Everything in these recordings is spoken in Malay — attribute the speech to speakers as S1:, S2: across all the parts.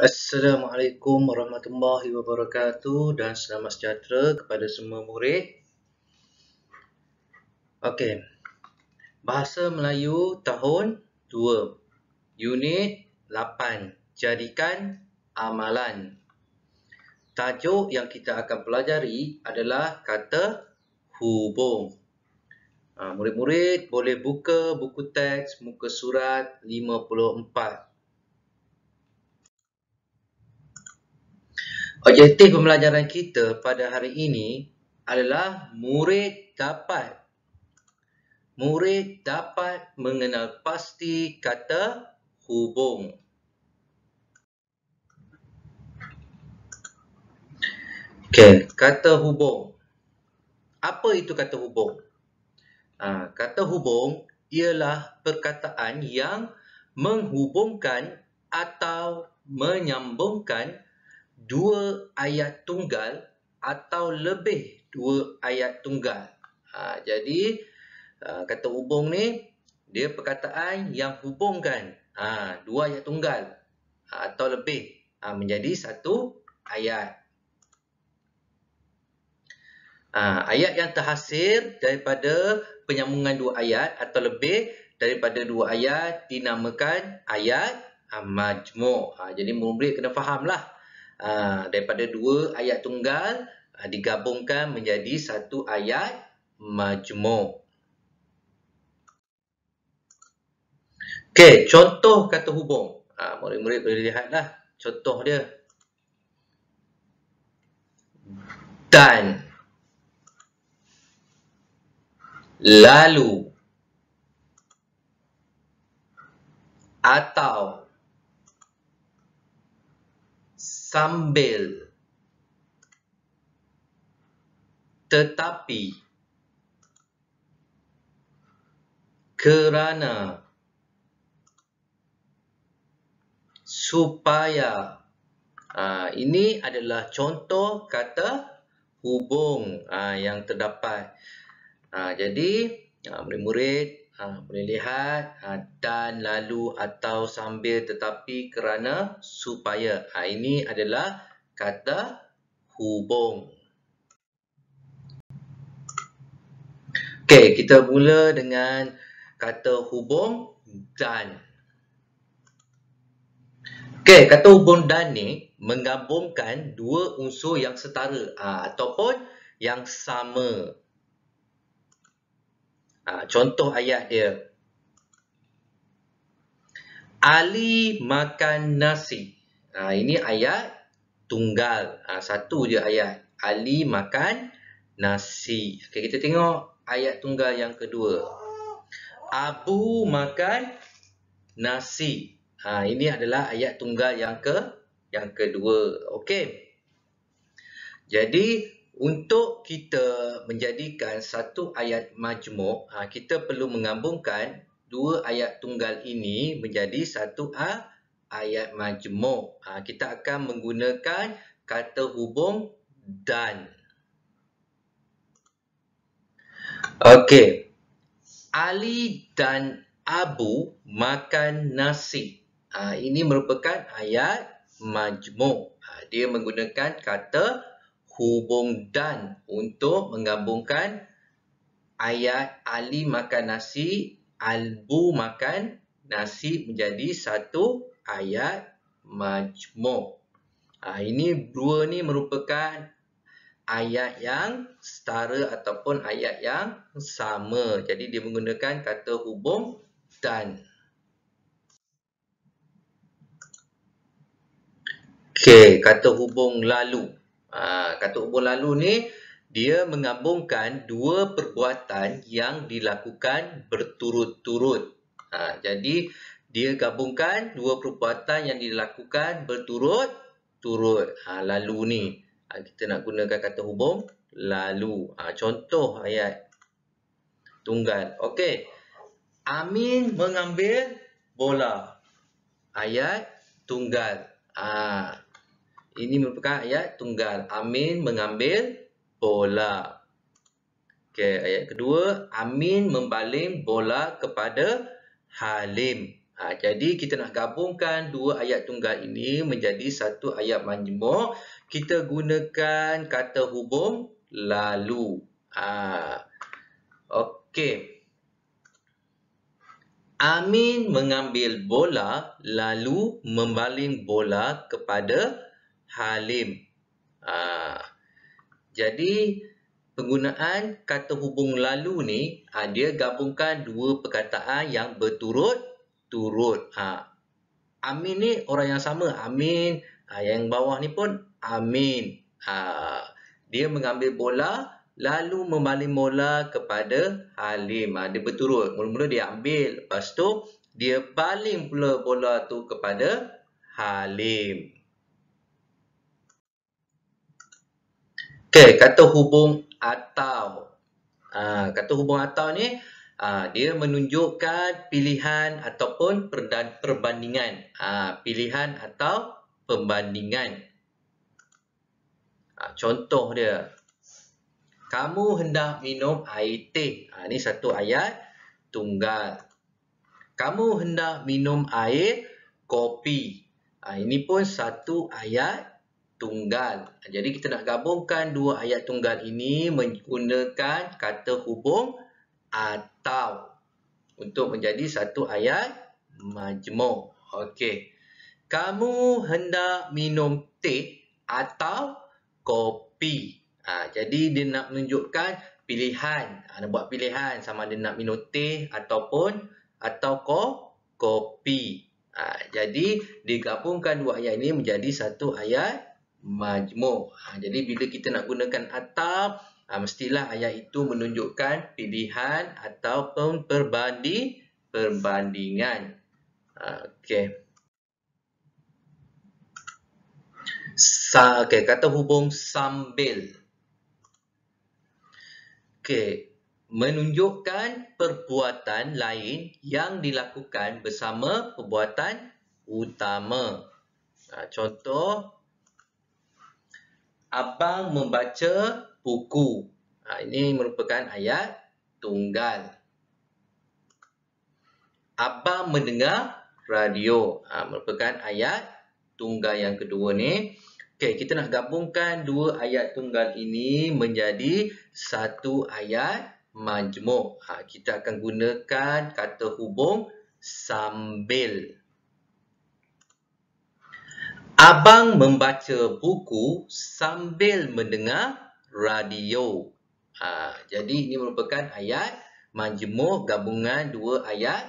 S1: Assalamualaikum warahmatullahi wabarakatuh dan selamat sejahtera kepada semua murid. Okey. Bahasa Melayu tahun 2 unit 8 jadikan amalan. Tajuk yang kita akan pelajari adalah kata hubung. Ha, murid-murid boleh buka buku teks muka surat 54. Objektif pembelajaran kita pada hari ini adalah murid dapat murid dapat mengenal pasti kata hubung. Okey, kata hubung. Apa itu kata hubung? Ha, kata hubung ialah perkataan yang menghubungkan atau menyambungkan dua ayat tunggal atau lebih dua ayat tunggal. Ha, jadi, ha, kata hubung ni, dia perkataan yang hubungkan ha, dua ayat tunggal ha, atau lebih ha, menjadi satu ayat. Ha, ayat yang terhasil daripada penyambungan dua ayat atau lebih daripada dua ayat dinamakan ayat ha, majmuk. Ha, jadi, murid kena fahamlah. lah. Ha, daripada dua ayat tunggal ha, digabungkan menjadi satu ayat majmuk. Okey, contoh kata hubung. Ah murid-murid boleh lihatlah contoh dia. Dan lalu atau sambil tetapi kerana supaya ha, ini adalah contoh kata hubung ha, yang terdapat ha, jadi murid-murid Ha, boleh lihat ha, dan lalu atau sambil tetapi kerana supaya. Ha, ini adalah kata hubung. Okey, kita mula dengan kata hubung dan. Okey, kata hubung dan ni menggabungkan dua unsur yang setara ha, ataupun yang sama. Ha, contoh ayat dia. Ali makan nasi. Ha, ini ayat tunggal. Ha, satu je ayat. Ali makan nasi. Okay, kita tengok ayat tunggal yang kedua. Abu makan nasi. Ha, ini adalah ayat tunggal yang ke yang kedua. Okey. Jadi untuk kita menjadikan satu ayat majmuk ha, kita perlu mengambungkan dua ayat tunggal ini menjadi satu ha, ayat majmuk ha, kita akan menggunakan kata hubung dan okey ali dan abu makan nasi ini merupakan ayat majmuk dia menggunakan kata hubung dan untuk menggabungkan ayat Ali makan nasi, Albu makan nasi menjadi satu ayat majmuk. Ha, ini dua ni merupakan ayat yang setara ataupun ayat yang sama. Jadi dia menggunakan kata hubung dan. Okey, kata hubung lalu. Ha, kata umur lalu ni, dia menggabungkan dua perbuatan yang dilakukan berturut-turut. Ha, jadi, dia gabungkan dua perbuatan yang dilakukan berturut-turut ha, lalu ni. Ha, kita nak gunakan kata hubung lalu. Ha, contoh ayat tunggal. Okey. Amin mengambil bola. Ayat tunggal. Ha. Ini merupakan ayat tunggal. Amin mengambil bola. Okey, ayat kedua, Amin membalim bola kepada Halim. Ha, jadi kita nak gabungkan dua ayat tunggal ini menjadi satu ayat majmuk. Kita gunakan kata hubung lalu. Ha, Okey. Amin mengambil bola lalu membalim bola kepada Halim halim. Ha. Jadi penggunaan kata hubung lalu ni ha, dia gabungkan dua perkataan yang berturut-turut. Ha. Amin ni orang yang sama. Amin. Ha, yang bawah ni pun amin. Ha. Dia mengambil bola lalu membalik bola kepada Halim. Ha, dia berturut. Mula-mula dia ambil. pastu dia baling pula bola tu kepada Halim. Okey, kata hubung atau. Ha, kata hubung atau ni, ha, dia menunjukkan pilihan ataupun perbandingan. Ha, pilihan atau perbandingan. Ha, contoh dia. Kamu hendak minum air teh. Ha, ni satu ayat tunggal. Kamu hendak minum air kopi. Ha, ini pun satu ayat tunggal. Jadi kita nak gabungkan dua ayat tunggal ini menggunakan kata hubung atau untuk menjadi satu ayat majmuk. Okey. Kamu hendak minum teh atau kopi? Ha, jadi dia nak menunjukkan pilihan. Ha, nak buat pilihan sama dia nak minum teh ataupun atau ko, kopi. Ha, jadi digabungkan dua ayat ini menjadi satu ayat Majmu. Ha, jadi bila kita nak gunakan atap, ha, mestilah ayat itu menunjukkan pilihan atau perbanding perbandingan. Ha, Okey. Sa okay, kata hubung sambil. Okay. menunjukkan perbuatan lain yang dilakukan bersama perbuatan utama. Ha, contoh Abang membaca buku. Ha, ini merupakan ayat tunggal. Abang mendengar radio. Ha, merupakan ayat tunggal yang kedua ni. Okey, kita nak gabungkan dua ayat tunggal ini menjadi satu ayat majmuk. Ha, kita akan gunakan kata hubung sambil. Sambil. Abang membaca buku sambil mendengar radio. Ha, jadi ini merupakan ayat majmuk gabungan dua ayat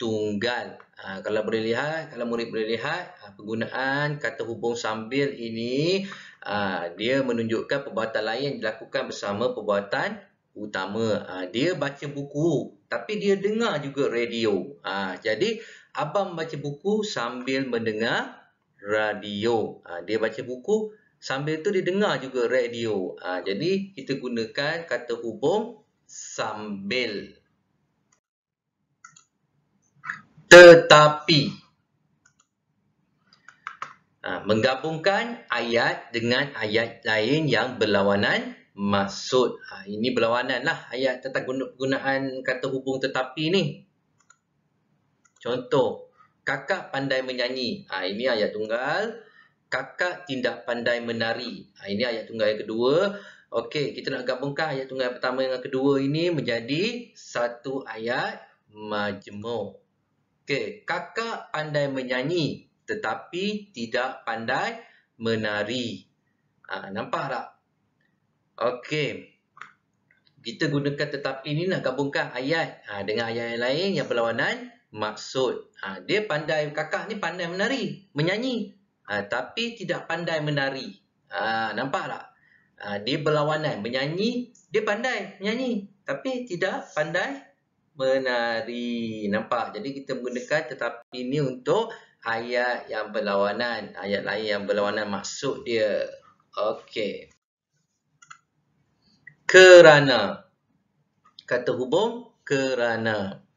S1: tunggal. Ha, kalau boleh lihat, kalau murid boleh lihat ha, penggunaan kata hubung sambil ini ha, dia menunjukkan perbuatan lain yang dilakukan bersama perbuatan utama. Ha, dia baca buku tapi dia dengar juga radio. Ha, jadi abang membaca buku sambil mendengar radio radio. Ha, dia baca buku sambil tu dia dengar juga radio. Ha, jadi kita gunakan kata hubung sambil. Tetapi. Ha, menggabungkan ayat dengan ayat lain yang berlawanan maksud. Ha, ini berlawanan lah ayat tentang gunaan kata hubung tetapi ni. Contoh. Kakak pandai menyanyi. Ha, ini ayat tunggal. Kakak tidak pandai menari. Ha, ini ayat tunggal yang kedua. Okey, kita nak gabungkan ayat tunggal pertama dengan kedua ini menjadi satu ayat majmuk. Okey, kakak pandai menyanyi tetapi tidak pandai menari. Ha, nampak tak? Okey. Kita gunakan tetapi ini nak gabungkan ayat ha, dengan ayat yang lain yang berlawanan maksud. Ha, dia pandai, kakak ni pandai menari, menyanyi. Ha, tapi tidak pandai menari. Ha, nampak tak? Ha, dia berlawanan, menyanyi. Dia pandai menyanyi. Tapi tidak pandai menari. Nampak? Jadi kita menggunakan tetapi ni untuk ayat yang berlawanan. Ayat lain yang berlawanan maksud dia. Okey. Kerana. Kata hubung, kerana. Kerana.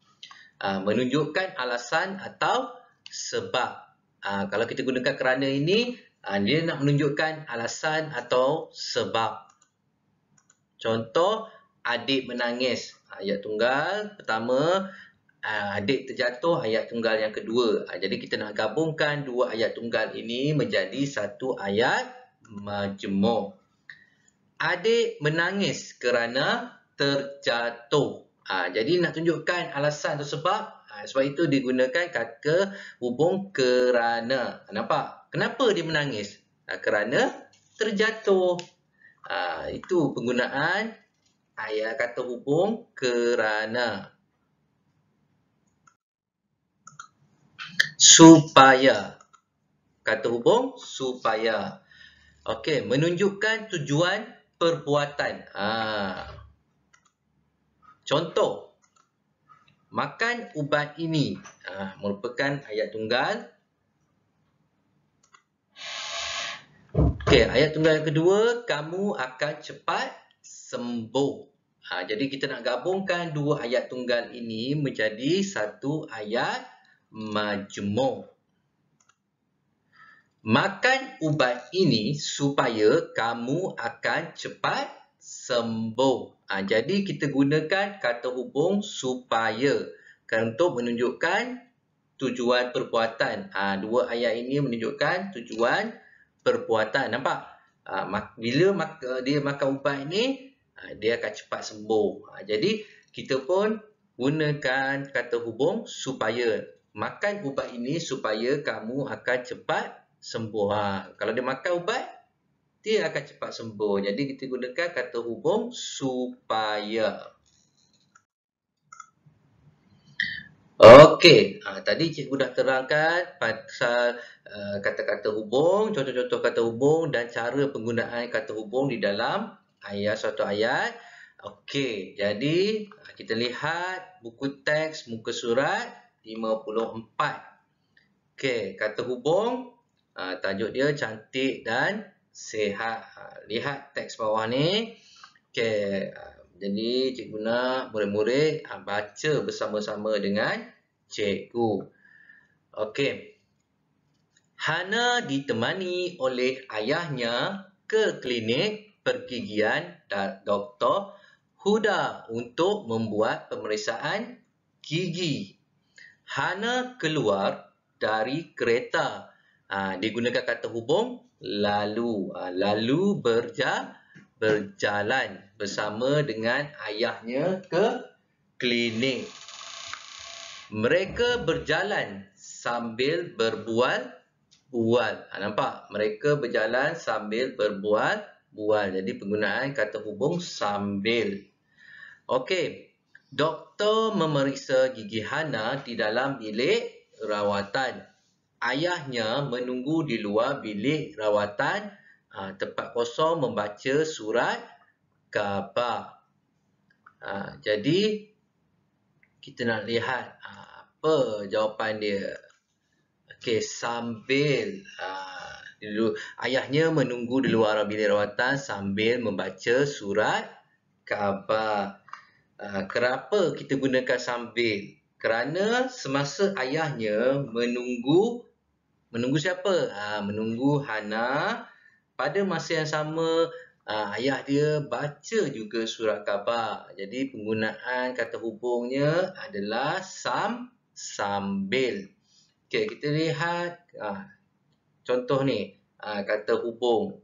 S1: Ah, menunjukkan alasan atau sebab. Ah, kalau kita gunakan kerana ini, aa, ah, dia nak menunjukkan alasan atau sebab. Contoh, adik menangis. Ayat tunggal pertama, adik terjatuh. Ayat tunggal yang kedua. jadi kita nak gabungkan dua ayat tunggal ini menjadi satu ayat majmuk. Adik menangis kerana terjatuh. Ha, jadi nak tunjukkan alasan atau sebab, ha, sebab itu digunakan kata hubung kerana. Ha, nampak? Kenapa dia menangis? Ha, kerana terjatuh. Ha, itu penggunaan ayat kata hubung kerana. Supaya. Kata hubung, supaya. Okey, menunjukkan tujuan perbuatan. Haa. Contoh, makan ubat ini ha, merupakan ayat tunggal. Okey, ayat tunggal yang kedua, kamu akan cepat sembuh. Ha, jadi kita nak gabungkan dua ayat tunggal ini menjadi satu ayat majmuk. Makan ubat ini supaya kamu akan cepat sembuh. Ha, jadi kita gunakan kata hubung supaya untuk menunjukkan tujuan perbuatan. Ha, dua ayat ini menunjukkan tujuan perbuatan. Nampak? Ha, mak, bila mak, eh, dia makan ubat ini, ha, dia akan cepat sembuh. Ha, jadi kita pun gunakan kata hubung supaya. Makan ubat ini supaya kamu akan cepat sembuh. Ha, kalau dia makan ubat, dia akan cepat sembuh. Jadi kita gunakan kata hubung supaya. Okey, ha, tadi cikgu dah terangkan pasal eh, kata-kata uh, hubung, contoh-contoh kata hubung dan cara penggunaan kata hubung di dalam ayat satu ayat. Okey, jadi ah, kita lihat buku teks muka surat 54. Okey, kata hubung, uh, tajuk dia cantik dan sihat. Ha, lihat teks bawah ni. Okey, ha, jadi cikgu nak murid-murid ha, baca bersama-sama dengan cikgu. Okey. Hana ditemani oleh ayahnya ke klinik pergigian Dr. Huda untuk membuat pemeriksaan gigi. Hana keluar dari kereta. Ha, digunakan kata hubung lalu ah, lalu berja, berjalan bersama dengan ayahnya ke klinik mereka berjalan sambil berbual bual ha, ah, nampak mereka berjalan sambil berbual bual jadi penggunaan kata hubung sambil okey doktor memeriksa gigi Hana di dalam bilik rawatan ayahnya menunggu di luar bilik rawatan uh, tempat kosong membaca surat khabar. Uh, jadi, kita nak lihat uh, apa jawapan dia. Okey, sambil... Uh, dulu ayahnya menunggu di luar bilik rawatan sambil membaca surat khabar. Uh, kenapa kita gunakan sambil? Kerana semasa ayahnya menunggu Menunggu siapa? Ha, menunggu Hana. Pada masa yang sama, ha, ayah dia baca juga surat khabar. Jadi penggunaan kata hubungnya adalah sam sambil. Okey, kita lihat ha, contoh ni, ha, kata hubung.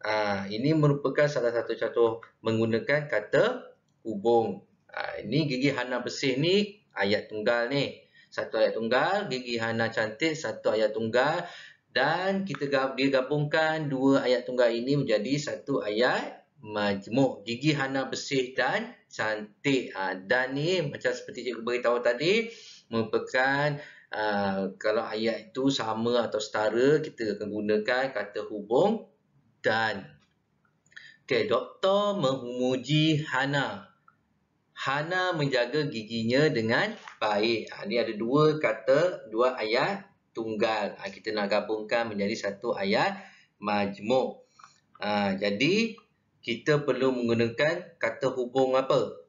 S1: Ha, ini merupakan salah satu contoh menggunakan kata hubung. Ha, ini gigi Hana bersih ni, ayat tunggal ni satu ayat tunggal, gigi Hana cantik satu ayat tunggal dan kita digabungkan dua ayat tunggal ini menjadi satu ayat majmuk. Gigi Hana bersih dan cantik. Ha, dan ni macam seperti cikgu beritahu tadi merupakan uh, kalau ayat itu sama atau setara kita akan gunakan kata hubung dan Okey, doktor memuji Hana. Hana menjaga giginya dengan baik. Ha, ini ada dua kata, dua ayat tunggal. Ha, kita nak gabungkan menjadi satu ayat majmuk. Ha, jadi, kita perlu menggunakan kata hubung apa?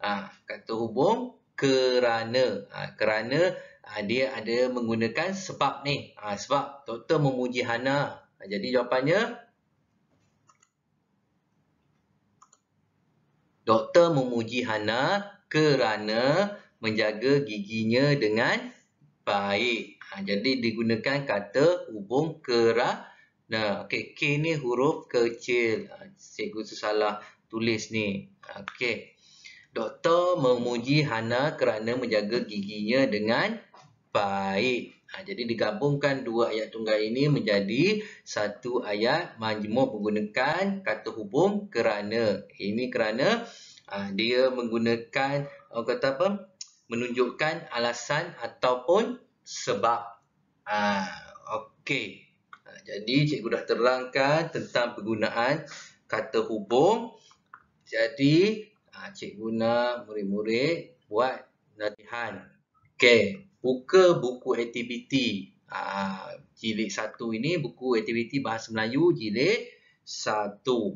S1: Ha, kata hubung kerana. Ha, kerana ha, dia ada menggunakan sebab ni. Ha, sebab doktor memuji Hana. Ha, jadi, jawapannya Doktor memuji Hana kerana menjaga giginya dengan baik. Ha, jadi digunakan kata hubung kerana. Okey, K ni huruf kecil. Ha, cikgu salah tulis ni. Okey. Doktor memuji Hana kerana menjaga giginya dengan baik. Ha, jadi digabungkan dua ayat tunggal ini menjadi satu ayat majmuk menggunakan kata hubung kerana. Ini kerana ha, dia menggunakan oh, kata apa? menunjukkan alasan ataupun sebab. Ha, Okey. Ha, jadi cikgu dah terangkan tentang penggunaan kata hubung. Jadi ha, cikgu nak murid-murid buat latihan. Okey buka buku aktiviti ha, jilid satu ini buku aktiviti bahasa Melayu jilid satu.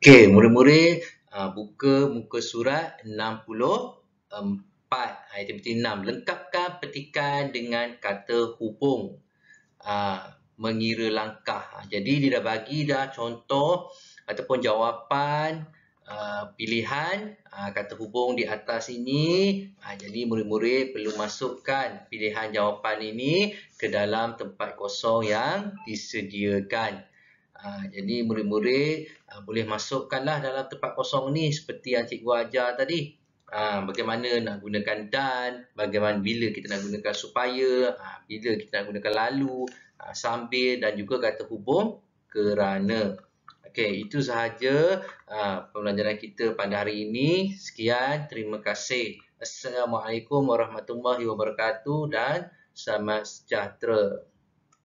S1: Okey, murid-murid ha, buka muka surat 64 ha, aktiviti 6 lengkapkan petikan dengan kata hubung mengira langkah. Jadi dia dah bagi dah contoh ataupun jawapan Uh, pilihan uh, kata hubung di atas ini uh, jadi murid-murid perlu masukkan pilihan jawapan ini ke dalam tempat kosong yang disediakan jadi murid-murid boleh masukkanlah dalam tempat kosong ni seperti yang cikgu ajar tadi bagaimana nak gunakan dan bagaimana bila kita nak gunakan supaya bila kita nak gunakan lalu sambil dan juga kata hubung kerana Okey, itu sahaja uh, pembelajaran kita pada hari ini. Sekian, terima kasih. Assalamualaikum warahmatullahi wabarakatuh dan selamat sejahtera.